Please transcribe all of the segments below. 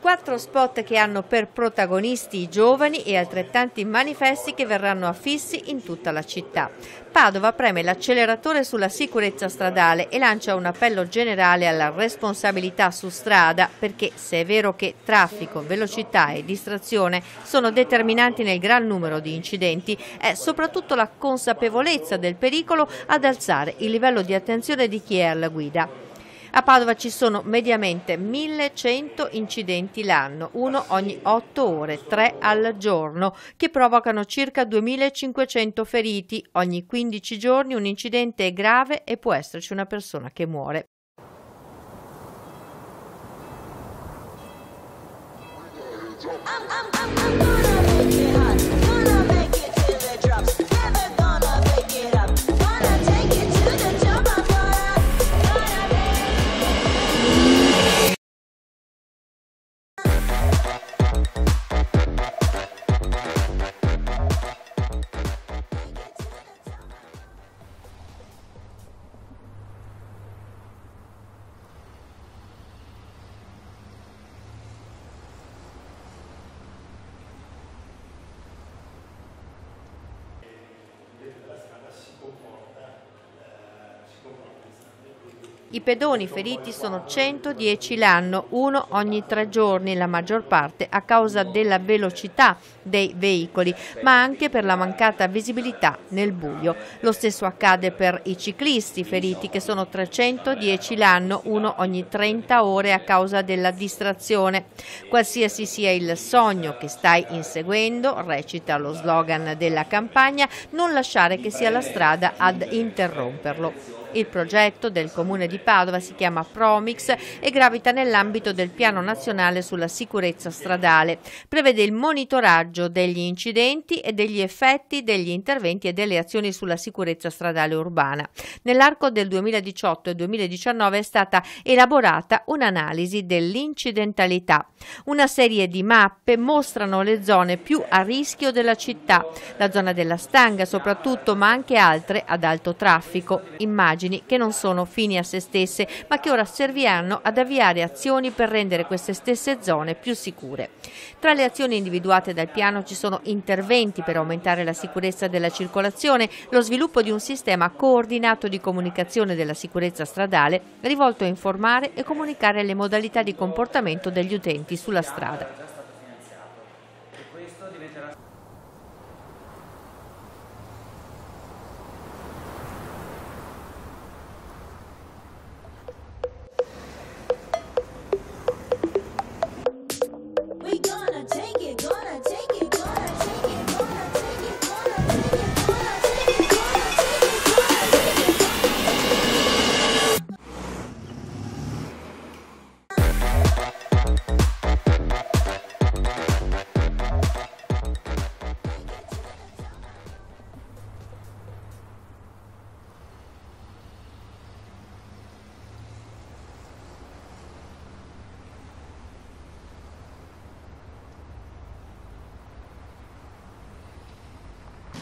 Quattro spot che hanno per protagonisti i giovani e altrettanti manifesti che verranno affissi in tutta la città. Padova preme l'acceleratore sulla sicurezza stradale e lancia un appello generale alla responsabilità su strada perché se è vero che traffico, velocità e distrazione sono determinanti nel gran numero di incidenti, è soprattutto la consapevolezza del pericolo ad alzare il livello di attenzione di chi è alla guida. A Padova ci sono mediamente 1100 incidenti l'anno, uno ogni 8 ore, 3 al giorno, che provocano circa 2500 feriti. Ogni 15 giorni un incidente è grave e può esserci una persona che muore. I'm, I'm, I'm, I pedoni feriti sono 110 l'anno, uno ogni tre giorni, la maggior parte a causa della velocità dei veicoli, ma anche per la mancata visibilità nel buio. Lo stesso accade per i ciclisti feriti che sono 310 l'anno, uno ogni 30 ore a causa della distrazione. Qualsiasi sia il sogno che stai inseguendo, recita lo slogan della campagna, non lasciare che sia la strada ad interromperlo. Il progetto del Comune di Padova si chiama Promix e gravita nell'ambito del Piano Nazionale sulla Sicurezza Stradale. Prevede il monitoraggio degli incidenti e degli effetti degli interventi e delle azioni sulla sicurezza stradale urbana. Nell'arco del 2018 e 2019 è stata elaborata un'analisi dell'incidentalità. Una serie di mappe mostrano le zone più a rischio della città, la zona della stanga soprattutto, ma anche altre ad alto traffico. Immagini indagini che non sono fini a se stesse, ma che ora serviranno ad avviare azioni per rendere queste stesse zone più sicure. Tra le azioni individuate dal piano ci sono interventi per aumentare la sicurezza della circolazione, lo sviluppo di un sistema coordinato di comunicazione della sicurezza stradale rivolto a informare e comunicare le modalità di comportamento degli utenti sulla strada.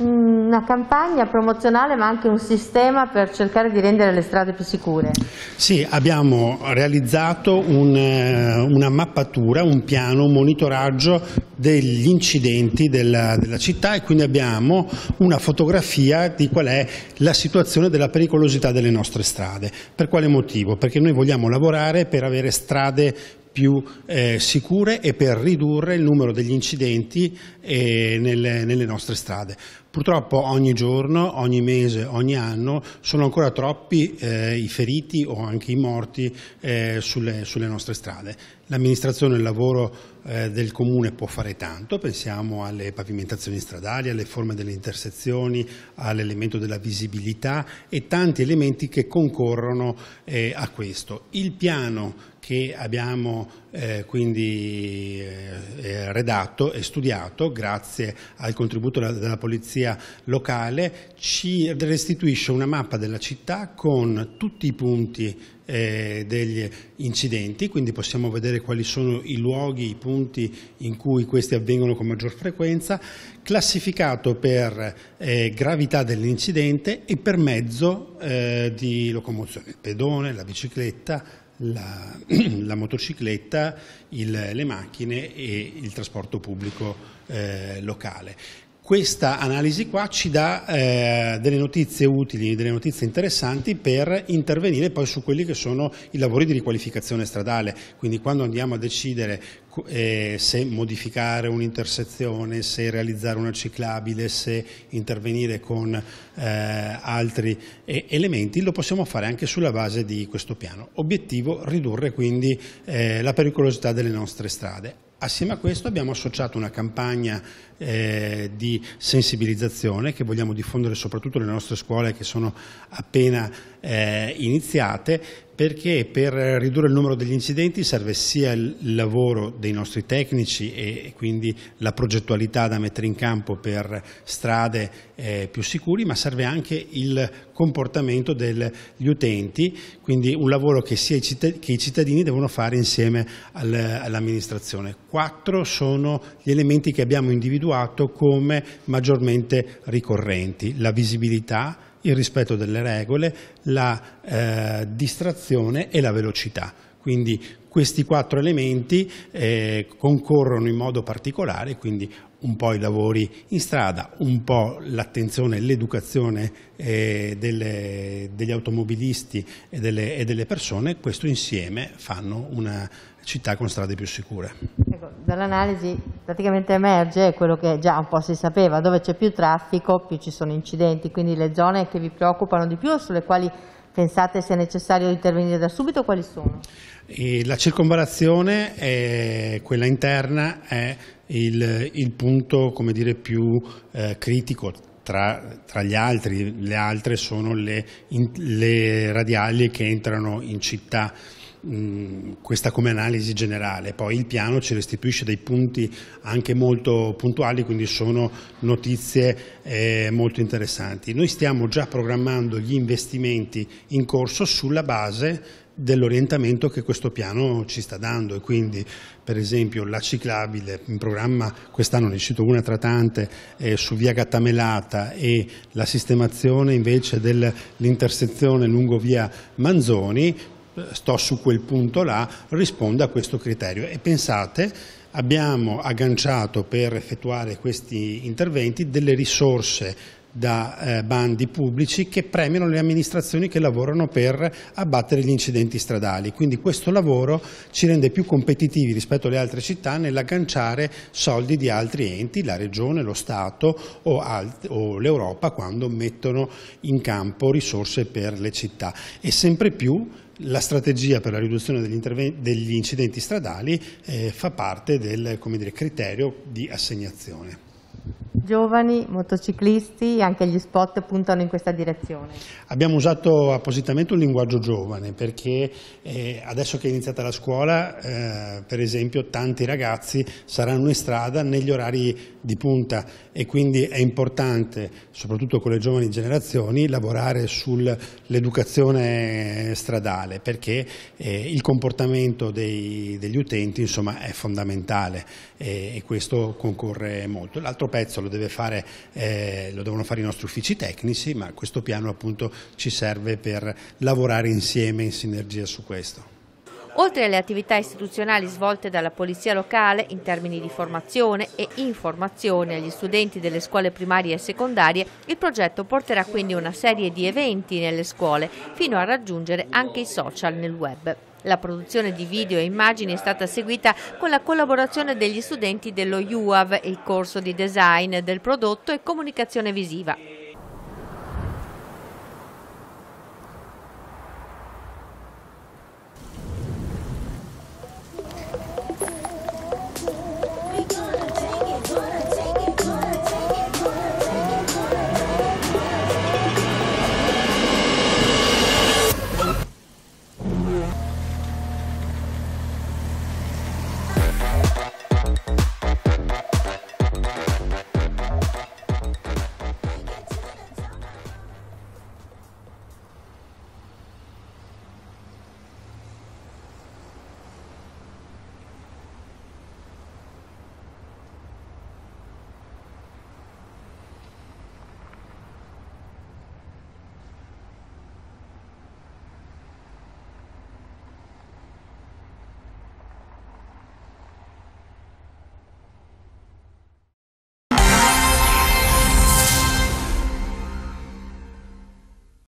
una campagna promozionale ma anche un sistema per cercare di rendere le strade più sicure. Sì, abbiamo realizzato un, eh, una mappatura, un piano, un monitoraggio degli incidenti della, della, città e quindi abbiamo una fotografia di qual è la situazione della pericolosità delle nostre strade. Per quale motivo? Perché noi vogliamo lavorare per avere strade più eh, sicure e per ridurre il numero degli incidenti eh, nelle, nelle nostre strade. Purtroppo ogni giorno, ogni mese, ogni anno sono ancora troppi eh, i feriti o anche i morti eh, sulle, sulle, nostre strade. L'amministrazione e il lavoro eh, del comune può fare tanto, pensiamo alle pavimentazioni stradali, alle forme delle intersezioni, all'elemento della visibilità e tanti elementi che concorrono eh, a questo. Il piano che abbiamo eh, quindi eh, eh, redatto e studiato grazie al contributo della, della, polizia locale ci restituisce una mappa della città con tutti i punti eh, degli incidenti quindi possiamo vedere quali sono i luoghi, i punti in cui questi avvengono con maggior frequenza classificato per eh, gravità dell'incidente e per mezzo eh, di locomozione il pedone, la bicicletta la, la motocicletta, il, le macchine e il trasporto pubblico eh, locale questa analisi qua ci dà eh, delle notizie utili, delle notizie interessanti per intervenire poi su quelli che sono i lavori di riqualificazione stradale, quindi quando andiamo a decidere eh, se modificare un'intersezione, se realizzare una ciclabile, se intervenire con eh, altri eh, elementi, lo possiamo fare anche sulla base di questo piano. Obiettivo ridurre quindi eh, la pericolosità delle nostre strade. Assieme a questo abbiamo associato una campagna eh, di sensibilizzazione che vogliamo diffondere soprattutto nelle nostre scuole che sono appena eh, iniziate perché per ridurre il numero degli incidenti serve sia il lavoro dei nostri tecnici e quindi la progettualità da mettere in campo per strade eh, più sicuri, ma serve anche il comportamento degli utenti, quindi un lavoro che, sia i, cittadini, che i cittadini devono fare insieme all'amministrazione. Quattro sono gli elementi che abbiamo individuato individuato come maggiormente ricorrenti, la visibilità, il rispetto delle regole, la eh, distrazione e la velocità. Quindi questi quattro elementi eh, concorrono in modo particolare, quindi un po' i lavori in strada, un po' l'attenzione e l'educazione eh, degli automobilisti e delle, e delle persone, questo insieme fanno una città con strade più sicure. Ecco, dall'analisi praticamente emerge quello che già un po' si sapeva, dove c'è più traffico più ci sono incidenti, quindi le zone che vi preoccupano di più o sulle quali pensate sia necessario intervenire da subito, quali sono? E la circonvalazione, è, quella interna, è il, il punto dire, più eh, critico, tra, tra, gli altri, le altre sono le, in, le radiali che entrano in città questa come analisi generale, poi il piano ci restituisce dei punti anche molto puntuali, quindi sono notizie eh, molto interessanti. Noi stiamo già programmando gli investimenti in corso sulla base dell'orientamento che questo piano ci sta dando e quindi per esempio la ciclabile in programma quest'anno ne cito una tra tante eh, su via Gattamelata e la sistemazione invece dell'intersezione lungo via Manzoni sto su quel punto là, risponda a questo criterio. E pensate, abbiamo agganciato per effettuare questi interventi delle risorse da eh, bandi pubblici che premiano le amministrazioni che lavorano per abbattere gli incidenti stradali. Quindi questo lavoro ci rende più competitivi rispetto alle altre città nell'agganciare soldi di altri enti, la Regione, lo Stato o, o l'Europa quando mettono in campo risorse per le città. E sempre più la strategia per la riduzione degli, degli incidenti stradali eh, fa parte del dire, criterio di assegnazione giovani, motociclisti, anche gli spot puntano in questa direzione. Abbiamo usato appositamente un linguaggio giovane perché eh, adesso che è iniziata la scuola, eh, per esempio, tanti ragazzi saranno in strada negli orari di punta e quindi è importante, soprattutto con le giovani generazioni, lavorare sull'educazione stradale perché eh, il comportamento dei, degli utenti insomma, è fondamentale e, eh, e questo concorre molto. L'altro pezzo lo deve fare, eh, lo devono fare i nostri uffici tecnici, ma questo piano appunto ci serve per lavorare insieme in sinergia su questo. Oltre alle attività istituzionali svolte dalla Polizia locale in termini di formazione e informazione agli studenti delle scuole primarie e secondarie, il progetto porterà quindi una serie di eventi nelle scuole fino a raggiungere anche i social nel web. La produzione di video e immagini è stata seguita con la collaborazione degli studenti dello UAV, il corso di design del prodotto e comunicazione visiva.